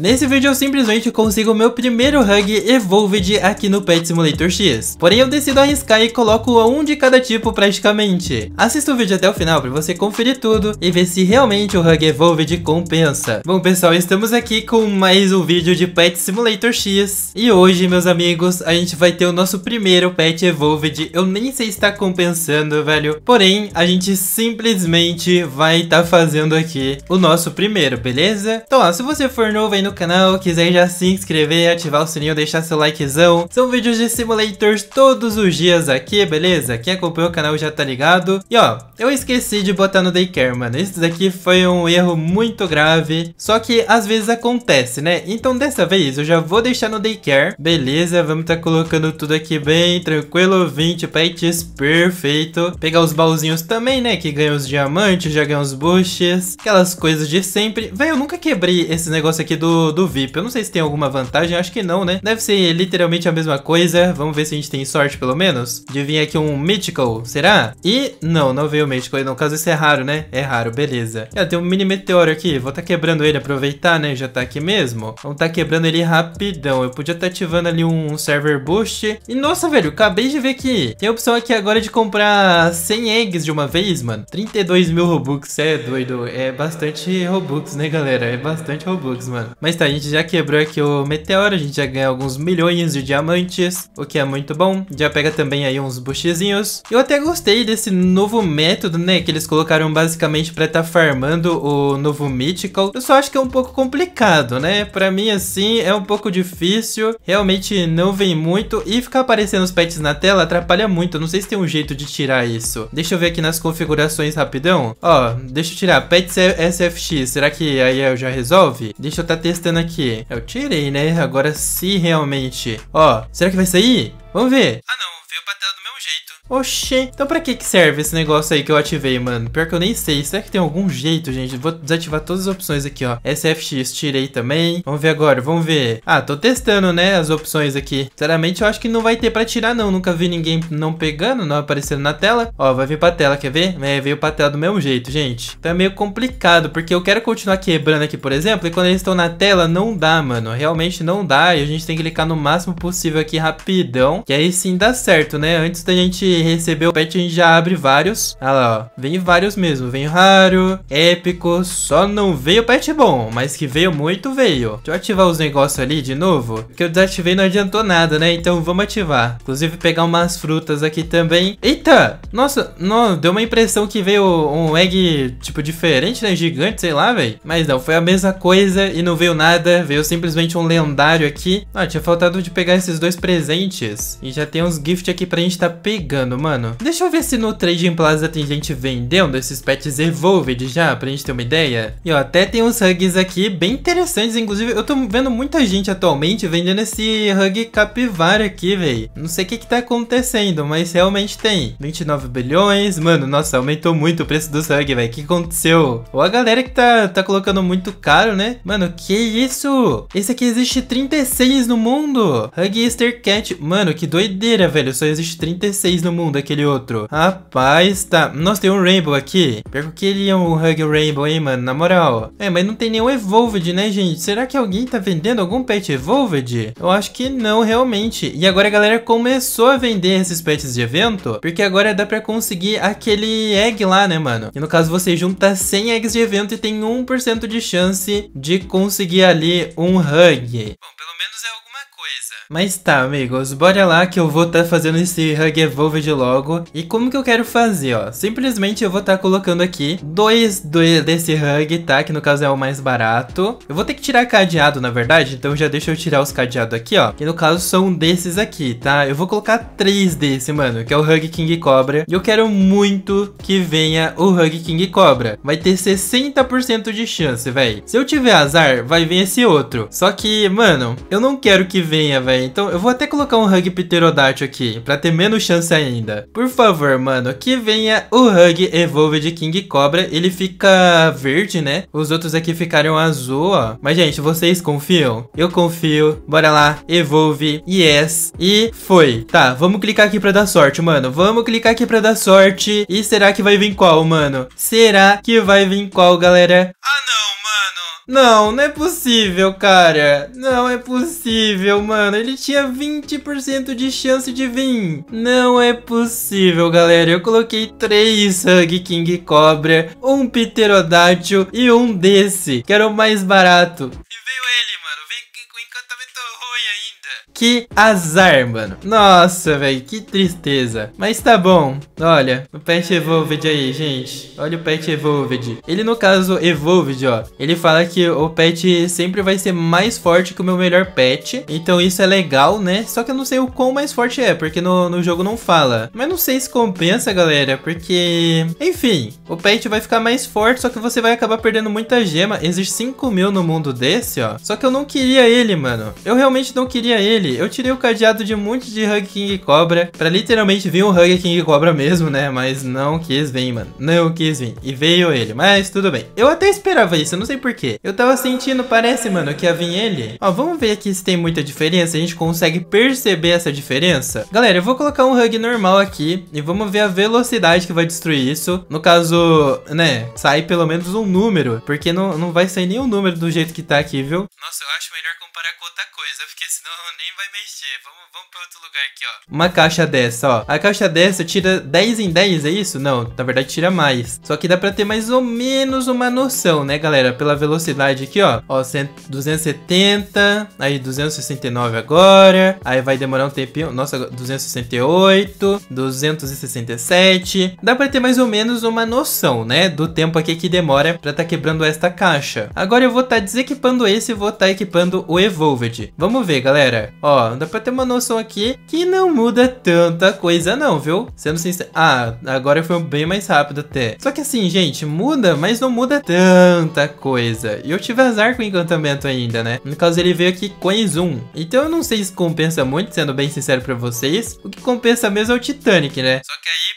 Nesse vídeo eu simplesmente consigo meu primeiro Hug Evolved aqui no Pet Simulator X. Porém eu decido arriscar e coloco um de cada tipo praticamente. Assista o vídeo até o final para você conferir tudo e ver se realmente o Hug Evolved compensa. Bom pessoal, estamos aqui com mais um vídeo de Pet Simulator X. E hoje meus amigos, a gente vai ter o nosso primeiro Pet Evolved. Eu nem sei se tá compensando velho, porém a gente simplesmente vai estar tá fazendo aqui o nosso primeiro, beleza? Então ó, se você for novo aí no no canal, quiser já se inscrever, ativar o sininho, deixar seu likezão. São vídeos de simulators todos os dias aqui, beleza? Quem acompanha o canal já tá ligado. E ó, eu esqueci de botar no daycare, mano. Isso daqui foi um erro muito grave, só que às vezes acontece, né? Então dessa vez eu já vou deixar no daycare, beleza? Vamos tá colocando tudo aqui bem tranquilo, 20 pets, perfeito. Pegar os baúzinhos também, né? Que ganha os diamantes, já ganha os bushes, aquelas coisas de sempre. Véi, eu nunca quebrei esse negócio aqui do do, VIP. Eu não sei se tem alguma vantagem, acho que não, né? Deve ser literalmente a mesma coisa. Vamos ver se a gente tem sorte, pelo menos. De vir aqui um Mythical, será? E não, não veio o Mythical. No caso, isso é raro, né? É raro, beleza. É, tem um mini meteoro aqui. Vou tá quebrando ele, aproveitar, né? Já tá aqui mesmo. Vamos tá quebrando ele rapidão. Eu podia tá ativando ali um server boost. E nossa, velho, acabei de ver que tem a opção aqui agora de comprar 100 eggs de uma vez, mano. 32 mil Robux, é doido. É bastante Robux, né, galera? É bastante Robux, mano. Mas mas tá, a gente já quebrou aqui o meteoro, a gente já ganhou alguns milhões de diamantes, o que é muito bom. Já pega também aí uns buchezinhos. Eu até gostei desse novo método, né, que eles colocaram basicamente pra estar tá farmando o novo Mythical. Eu só acho que é um pouco complicado, né? Pra mim, assim, é um pouco difícil, realmente não vem muito e ficar aparecendo os pets na tela atrapalha muito. não sei se tem um jeito de tirar isso. Deixa eu ver aqui nas configurações rapidão. Ó, deixa eu tirar pets SFX, será que aí eu já resolve? Deixa eu tá testando testando aqui. Eu tirei, né? Agora se realmente. Ó, será que vai sair? Vamos ver. Ah, não. Oxê. Então pra que que serve esse negócio aí que eu ativei, mano? Pior que eu nem sei. Será que tem algum jeito, gente? Vou desativar todas as opções aqui, ó. SFX tirei também. Vamos ver agora, vamos ver. Ah, tô testando, né, as opções aqui. Sinceramente, eu acho que não vai ter pra tirar, não. Nunca vi ninguém não pegando, não aparecendo na tela. Ó, vai vir pra tela, quer ver? É, veio pra tela do mesmo jeito, gente. Então é meio complicado, porque eu quero continuar quebrando aqui, por exemplo, e quando eles estão na tela, não dá, mano. Realmente não dá, e a gente tem que clicar no máximo possível aqui rapidão, que aí sim dá certo, né? Antes da gente recebeu pet, a gente já abre vários. Olha lá, ó. Vem vários mesmo. Vem raro, épico. Só não veio pet bom, mas que veio muito, veio. Deixa eu ativar os negócios ali de novo. Porque eu desativei não adiantou nada, né? Então vamos ativar. Inclusive pegar umas frutas aqui também. Eita! Nossa, não, deu uma impressão que veio um egg, tipo, diferente, né? Gigante, sei lá, velho. Mas não, foi a mesma coisa e não veio nada. Veio simplesmente um lendário aqui. Ó, ah, tinha faltado de pegar esses dois presentes. E já tem uns gift aqui pra gente tá pegando mano. Deixa eu ver se no Trading Plaza tem gente vendendo esses pets Evolved já, pra gente ter uma ideia. E ó, até tem uns hugs aqui bem interessantes, inclusive eu tô vendo muita gente atualmente vendendo esse hug capivara aqui, velho. Não sei o que que tá acontecendo, mas realmente tem. 29 bilhões, mano, nossa, aumentou muito o preço dos hug, velho. O que aconteceu? Ou a galera que tá, tá colocando muito caro, né? Mano, que isso? Esse aqui existe 36 no mundo. Hug Easter Cat. Mano, que doideira, velho. Só existe 36 no mundo mundo, aquele outro. Rapaz, tá. Nossa, tem um Rainbow aqui. Pior que ele é um Hug Rainbow, hein, mano, na moral. É, mas não tem nenhum Evolved, né, gente? Será que alguém tá vendendo algum pet Evolved? Eu acho que não, realmente. E agora a galera começou a vender esses pets de evento, porque agora dá pra conseguir aquele egg lá, né, mano? E no caso, você junta 100 eggs de evento e tem 1% de chance de conseguir ali um Hug. Bom, pelo menos é algum coisa. Mas tá, amigos, bora lá que eu vou estar tá fazendo esse Hug Evolved logo. E como que eu quero fazer, ó? Simplesmente eu vou estar tá colocando aqui dois dois desse Hug, tá? Que no caso é o mais barato. Eu vou ter que tirar cadeado, na verdade, então já deixa eu tirar os cadeados aqui, ó. Que no caso são desses aqui, tá? Eu vou colocar três desse, mano, que é o Hug King Cobra. E eu quero muito que venha o Hug King Cobra. Vai ter 60% de chance, velho. Se eu tiver azar, vai vir esse outro. Só que, mano, eu não quero que venha velho. Então eu vou até colocar um Hug Pterodátil aqui, pra ter menos chance ainda. Por favor, mano, que venha o Hug Evolved King Cobra. Ele fica verde, né? Os outros aqui ficaram azul, ó. Mas, gente, vocês confiam? Eu confio. Bora lá. Evolve. Yes. E foi. Tá, vamos clicar aqui pra dar sorte, mano. Vamos clicar aqui pra dar sorte. E será que vai vir qual, mano? Será que vai vir qual, galera? Ah, não. Não, não é possível, cara. Não é possível, mano. Ele tinha 20% de chance de vir. Não é possível, galera. Eu coloquei três Hug King Cobra, um Pterodátil e um desse, que era o mais barato. Que azar, mano. Nossa, velho, que tristeza. Mas tá bom. Olha, o Pet Evolved aí, gente. Olha o Pet Evolved. Ele, no caso, Evolved, ó. Ele fala que o Pet sempre vai ser mais forte que o meu melhor Pet. Então isso é legal, né? Só que eu não sei o quão mais forte é, porque no, no jogo não fala. Mas não sei se compensa, galera, porque... Enfim, o Pet vai ficar mais forte, só que você vai acabar perdendo muita gema. Existe 5 mil no mundo desse, ó. Só que eu não queria ele, mano. Eu realmente não queria ele eu tirei o cadeado de um monte de Hug King Cobra pra literalmente vir um Hug King Cobra mesmo, né? Mas não quis vir, mano. Não quis vir. E veio ele, mas tudo bem. Eu até esperava isso, eu não sei porquê. Eu tava sentindo, parece, mano, que ia vir ele. Ó, vamos ver aqui se tem muita diferença. A gente consegue perceber essa diferença. Galera, eu vou colocar um Hug normal aqui e vamos ver a velocidade que vai destruir isso. No caso, né, sair pelo menos um número, porque não, não vai sair nenhum número do jeito que tá aqui, viu? Nossa, eu acho melhor com com outra coisa, porque senão nem vai mexer. Vamos, vamos pra outro lugar aqui, ó. Uma caixa dessa, ó. A caixa dessa tira 10 em 10, é isso? Não, na verdade tira mais. Só que dá pra ter mais ou menos uma noção, né, galera? Pela velocidade aqui, ó. Ó, 270, aí 269 agora. Aí vai demorar um tempinho. Nossa, 268, 267. Dá pra ter mais ou menos uma noção, né? Do tempo aqui que demora pra tá quebrando esta caixa. Agora eu vou tá desequipando esse e vou tá equipando o Evo Revolved. Vamos ver, galera. Ó, dá pra ter uma noção aqui que não muda tanta coisa não, viu? Sendo sincero... Ah, agora foi bem mais rápido até. Só que assim, gente, muda, mas não muda tanta coisa. E eu tive azar com o encantamento ainda, né? No caso, ele veio aqui com zoom. Então eu não sei se compensa muito, sendo bem sincero pra vocês. O que compensa mesmo é o Titanic, né? Só que aí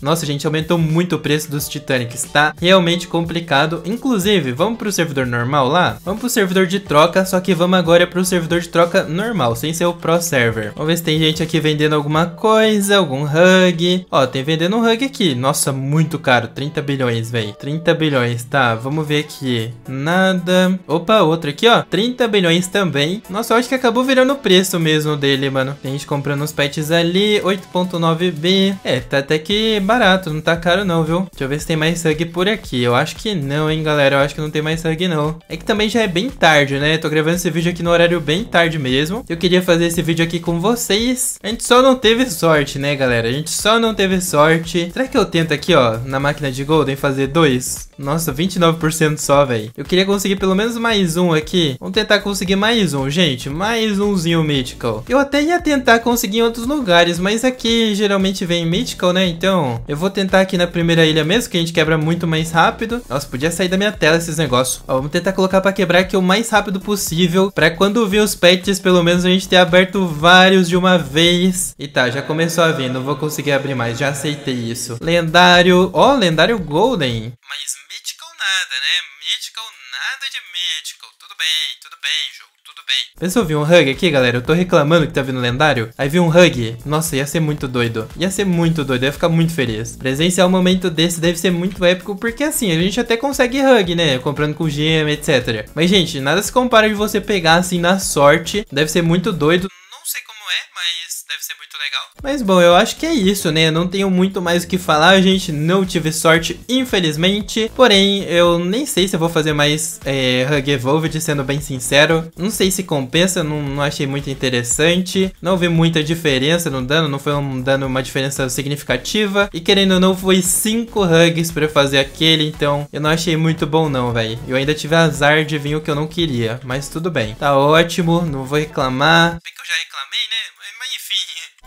nossa, gente, aumentou muito o preço dos Titanics, tá realmente complicado. Inclusive, vamos pro servidor normal lá? Vamos pro servidor de troca, só que vamos agora pro servidor de troca normal, sem ser o Pro Server. Vamos ver se tem gente aqui vendendo alguma coisa, algum hug. Ó, tem vendendo um hug aqui. Nossa, muito caro, 30 bilhões, velho. 30 bilhões, tá, vamos ver aqui. Nada. Opa, outro aqui, ó. 30 bilhões também. Nossa, eu acho que acabou virando o preço mesmo dele, mano. Tem gente comprando uns pets ali, 8.9B. É, tá até que barato, não tá caro não, viu? Deixa eu ver se tem mais sangue por aqui. Eu acho que não, hein, galera. Eu acho que não tem mais sangue não. É que também já é bem tarde, né? tô gravando esse vídeo aqui no horário bem tarde mesmo. Eu queria fazer esse vídeo aqui com vocês. A gente só não teve sorte, né, galera? A gente só não teve sorte. Será que eu tento aqui, ó, na máquina de golden fazer dois? Nossa, 29% só, velho. Eu queria conseguir pelo menos mais um aqui. Vamos tentar conseguir mais um, gente. Mais umzinho Mythical. Eu até ia tentar conseguir em outros lugares, mas aqui geralmente vem Mythical, né? Então, eu vou tentar aqui na primeira ilha mesmo, que a gente quebra muito mais rápido. Nossa, podia sair da minha tela esses negócios. Ó, vamos tentar colocar pra quebrar aqui o mais rápido possível, pra quando vir os patches, pelo menos a gente ter aberto vários de uma vez. E tá, já começou a vir, não vou conseguir abrir mais, já aceitei isso. Lendário, ó, oh, lendário golden. Mas mythical nada, né? Mythical nada de mythical. Tudo bem, tudo bem, jogo. Pessoal, Pensou vir um hug aqui, galera? Eu tô reclamando que tá vindo lendário. Aí vi um hug. Nossa, ia ser muito doido. Ia ser muito doido, ia ficar muito feliz. Presenciar um momento desse deve ser muito épico, porque assim, a gente até consegue hug, né? Comprando com gema, etc. Mas, gente, nada se compara de você pegar assim na sorte. Deve ser muito doido. Não sei como é, mas deve ser muito legal. Mas bom, eu acho que é isso, né? Eu não tenho muito mais o que falar, gente. Não tive sorte, infelizmente. Porém, eu nem sei se eu vou fazer mais é, Hug Evolved, sendo bem sincero. Não sei se compensa, não, não achei muito interessante. Não vi muita diferença no dano, não foi um dano uma diferença significativa. E querendo ou não, foi 5 hugs pra eu fazer aquele, então eu não achei muito bom não, velho. Eu ainda tive azar de vir o que eu não queria, mas tudo bem. Tá ótimo, não vou reclamar. Bem que eu já reclamei, né?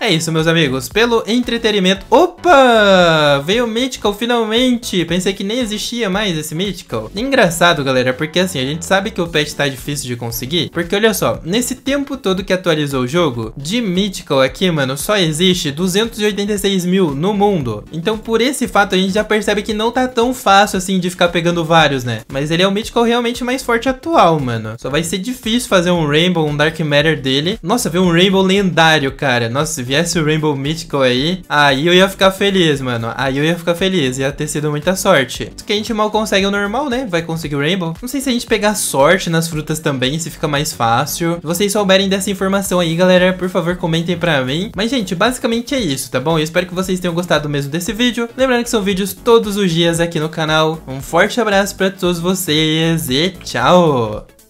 É isso, meus amigos. Pelo entretenimento... Opa! Veio o Mythical finalmente! Pensei que nem existia mais esse Mythical. Engraçado, galera, porque assim, a gente sabe que o pet tá difícil de conseguir. Porque olha só, nesse tempo todo que atualizou o jogo, de Mythical aqui, mano, só existe 286 mil no mundo. Então por esse fato a gente já percebe que não tá tão fácil assim de ficar pegando vários, né? Mas ele é o Mythical realmente mais forte atual, mano. Só vai ser difícil fazer um Rainbow, um Dark Matter dele. Nossa, veio um Rainbow lendário, cara. Nossa, viesse o Rainbow Mythical aí, aí eu ia ficar feliz, mano. Aí eu ia ficar feliz, ia ter sido muita sorte. Só que a gente mal consegue o normal, né? Vai conseguir o Rainbow. Não sei se a gente pegar sorte nas frutas também, se fica mais fácil. Se vocês souberem dessa informação aí, galera, por favor, comentem pra mim. Mas, gente, basicamente é isso, tá bom? Eu espero que vocês tenham gostado mesmo desse vídeo. Lembrando que são vídeos todos os dias aqui no canal. Um forte abraço pra todos vocês e tchau!